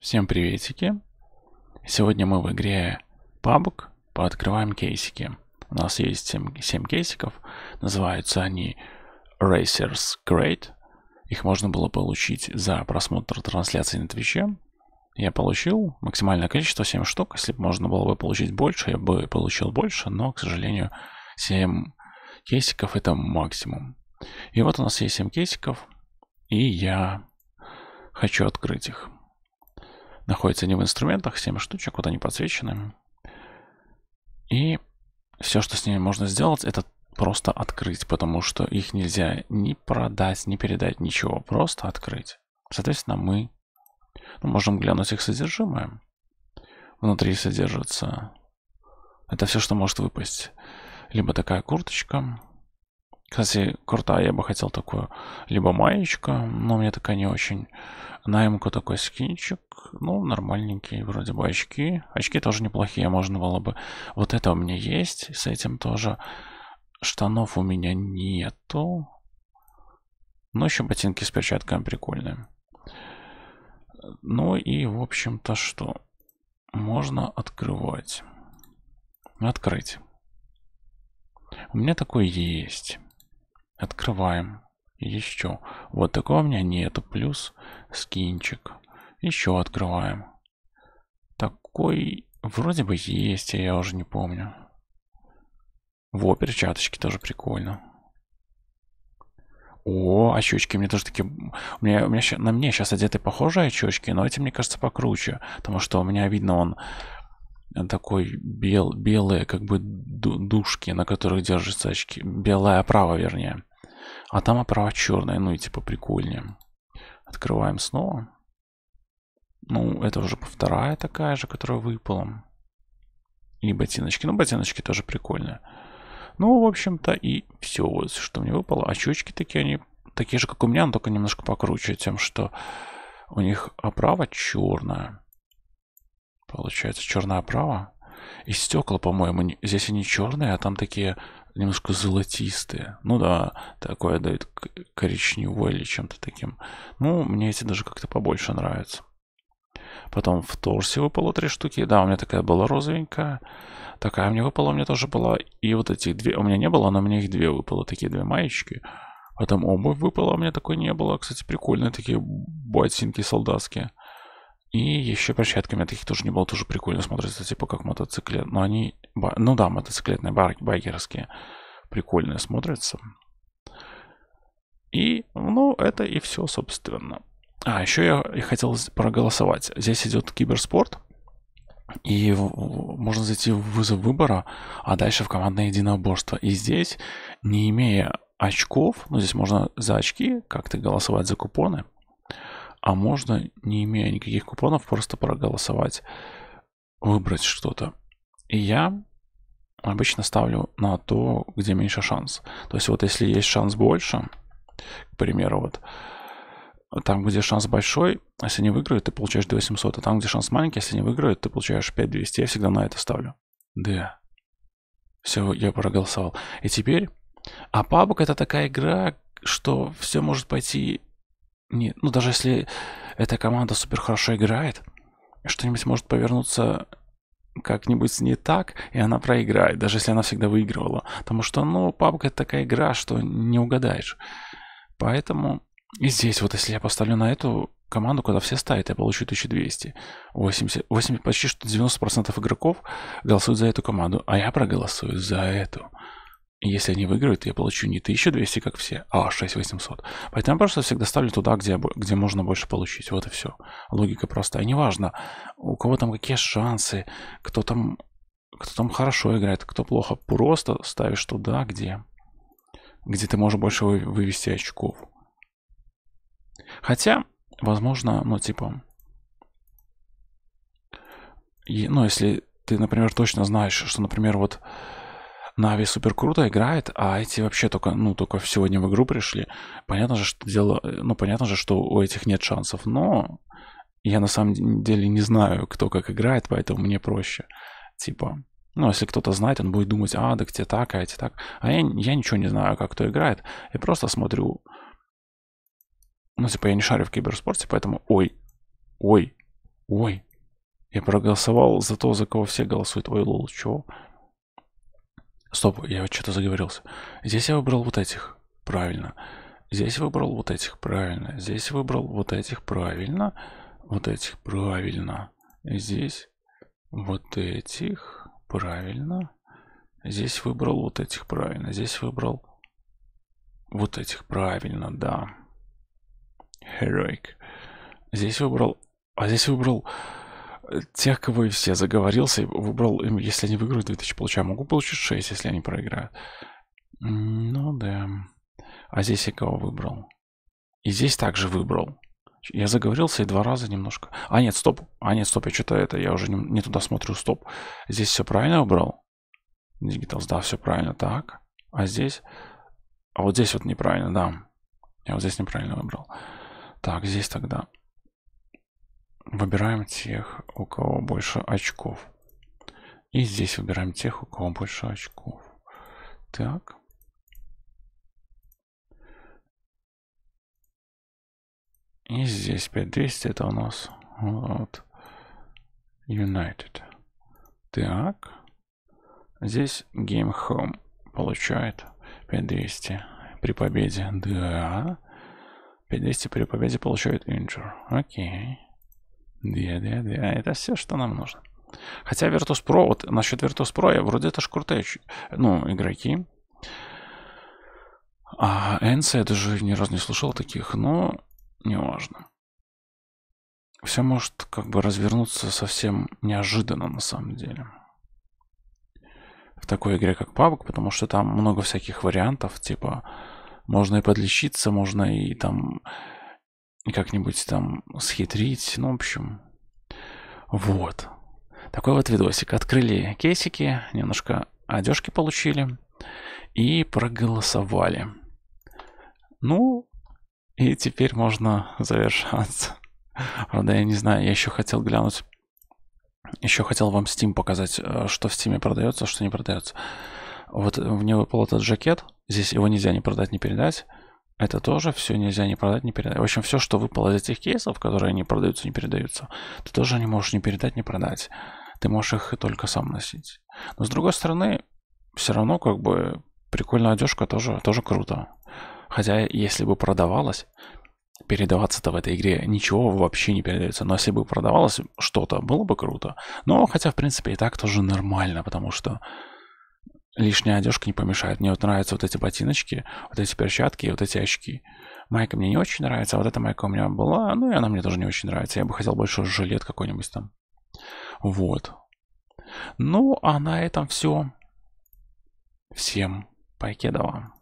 Всем приветики! Сегодня мы в игре PUBG пооткрываем кейсики. У нас есть 7, 7 кейсиков, называются они Racers Great. Их можно было получить за просмотр трансляции на Твиче. Я получил максимальное количество 7 штук. Если бы можно было бы получить больше, я бы получил больше, но, к сожалению, 7 кейсиков это максимум. И вот у нас есть 7 кейсиков, и я хочу открыть их находятся не в инструментах, 7 штучек, вот они подсвечены. И все, что с ними можно сделать, это просто открыть, потому что их нельзя ни продать, ни передать, ничего, просто открыть. Соответственно, мы ну, можем глянуть их содержимое. Внутри содержится... Это все, что может выпасть. Либо такая курточка, кстати, крутая, я бы хотел такую. Либо маечка, но мне такая не очень. Наймку такой скинчик. Ну, нормальненький, вроде бы очки. Очки тоже неплохие, можно было бы. Вот это у меня есть, с этим тоже. Штанов у меня нету. Но еще ботинки с перчатками прикольные. Ну и, в общем-то, что? Можно открывать. Открыть. У меня такое есть. Открываем. Еще. Вот такого у меня нету. Плюс скинчик. Еще открываем. Такой вроде бы есть, я уже не помню. Во, перчаточки тоже прикольно. О, очечки, а мне тоже такие... У меня, у меня, на мне сейчас одеты похожие очечки, но эти, мне кажется, покруче. Потому что у меня видно, он такой бел, белые, как бы дужки на которых держатся очки. Белая оправа, а вернее. А там оправа черная, ну и типа прикольнее. Открываем снова. Ну, это уже вторая такая же, которая выпала. И ботиночки. Ну, ботиночки тоже прикольные. Ну, в общем-то, и все, вот что мне выпало. А чучки такие, они такие же, как у меня, но только немножко покруче тем, что у них оправа а, черная. Получается, черная оправа. И стекла, по-моему, здесь они черные, а там такие немножко золотистые. Ну да, такое дает коричневое или чем-то таким. Ну, мне эти даже как-то побольше нравятся. Потом в торсе выпало три штуки. Да, у меня такая была розовенькая. Такая мне выпала, у меня тоже была. И вот эти две у меня не было, но у меня их две выпало. Такие две маечки. Потом обувь выпала, у меня такой не было. Кстати, прикольные такие ботинки солдатские. И еще перчатками а таких тоже не было, тоже прикольно смотрится, типа как мотоциклет. Но ну, они, ну да, мотоциклетные байкерские прикольные смотрятся. И, ну, это и все, собственно. А, еще я, хотел проголосовать. Здесь идет киберспорт. И можно зайти в вызов выбора, а дальше в командное единоборство. И здесь, не имея очков, ну здесь можно за очки как-то голосовать за купоны, а можно, не имея никаких купонов, просто проголосовать, выбрать что-то. И я обычно ставлю на то, где меньше шанс. То есть вот если есть шанс больше, к примеру, вот там, где шанс большой, если не выиграют, ты получаешь 2800, а там, где шанс маленький, если не выиграют, ты получаешь 5200. Я всегда на это ставлю. Да. Все, я проголосовал. И теперь... А пабок это такая игра, что все может пойти не, ну даже если эта команда супер хорошо играет, что-нибудь может повернуться как-нибудь не так, и она проиграет, даже если она всегда выигрывала. Потому что, ну, папка это такая игра, что не угадаешь. Поэтому и здесь, вот если я поставлю на эту команду, когда все ставят, я получу 1200. 80, 80, почти что 90% игроков голосуют за эту команду, а я проголосую за эту. Если они выиграют, я получу не 1200, как все, а 6800. Поэтому я просто всегда ставлю туда, где, где можно больше получить. Вот и все. Логика простая. Неважно, у кого там какие шансы, кто там, кто там хорошо играет, кто плохо. Просто ставишь туда, где, где ты можешь больше вывести очков. Хотя, возможно, ну типа... И, ну, если ты, например, точно знаешь, что, например, вот Нави супер круто играет, а эти вообще только, ну, только сегодня в игру пришли. Понятно же, что дело, ну, понятно же, что у этих нет шансов, но я на самом деле не знаю, кто как играет, поэтому мне проще. Типа, ну, если кто-то знает, он будет думать, а, да где так, а эти так. А я, я ничего не знаю, как кто играет. Я просто смотрю, ну, типа, я не шарю в киберспорте, поэтому, ой, ой, ой, я проголосовал за то, за кого все голосуют. Ой, лол, чего? Стоп, я что-то заговорился. Здесь я выбрал вот этих. Правильно. Здесь выбрал вот этих. Правильно. Здесь выбрал вот этих. Правильно. Вот этих. Правильно. Здесь вот этих. Правильно. Здесь выбрал вот этих. Правильно. Здесь выбрал вот этих. Правильно, да. Heroic. Здесь выбрал... А здесь выбрал тех, кого я все, заговорился, выбрал, эм, если они выиграют 2000 получаю, могу получить 6, если они проиграют. Ну да. А здесь я кого выбрал? И здесь также выбрал. Я заговорился и два раза немножко. А нет, стоп. А нет, стоп, я что-то это, я уже не, не туда смотрю, стоп. Здесь все правильно выбрал? Digital, да, все правильно, так. А здесь... А вот здесь вот неправильно, да. Я вот здесь неправильно выбрал. Так, здесь тогда выбираем тех, у кого больше очков. И здесь выбираем тех, у кого больше очков. Так. И здесь 5200 это у нас вот, United. Так. Здесь Game Home получает 5200 при победе. Да. 5200 при победе получает Injure. Окей. Да, да, да. Это все, что нам нужно. Хотя Virtus.pro, вот насчет я вроде это ж крутые, ну, игроки. А Энси, я даже ни разу не слышал таких, но неважно. Все может как бы развернуться совсем неожиданно на самом деле. В такой игре, как PUBG, потому что там много всяких вариантов, типа можно и подлечиться, можно и там как-нибудь там схитрить. Ну, в общем, вот. Такой вот видосик. Открыли кейсики, немножко одежки получили и проголосовали. Ну, и теперь можно завершаться. Правда, я не знаю, я еще хотел глянуть. Еще хотел вам Steam показать, э, что в Steam продается, что не продается. Вот мне выпал этот жакет. Здесь его нельзя не продать, не передать. Это тоже все нельзя не продать, не передать. В общем, все, что выпало из этих кейсов, которые не продаются, не передаются, ты тоже не можешь не передать, не продать. Ты можешь их только сам носить. Но с другой стороны, все равно как бы прикольная одежка тоже, тоже круто. Хотя, если бы продавалась, передаваться-то в этой игре ничего вообще не передается. Но если бы продавалось что-то, было бы круто. Но хотя, в принципе, и так тоже нормально, потому что лишняя одежка не помешает. Мне вот нравятся вот эти ботиночки, вот эти перчатки и вот эти очки. Майка мне не очень нравится, а вот эта майка у меня была, ну и она мне тоже не очень нравится. Я бы хотел больше жилет какой-нибудь там. Вот. Ну, а на этом все. Всем покедова.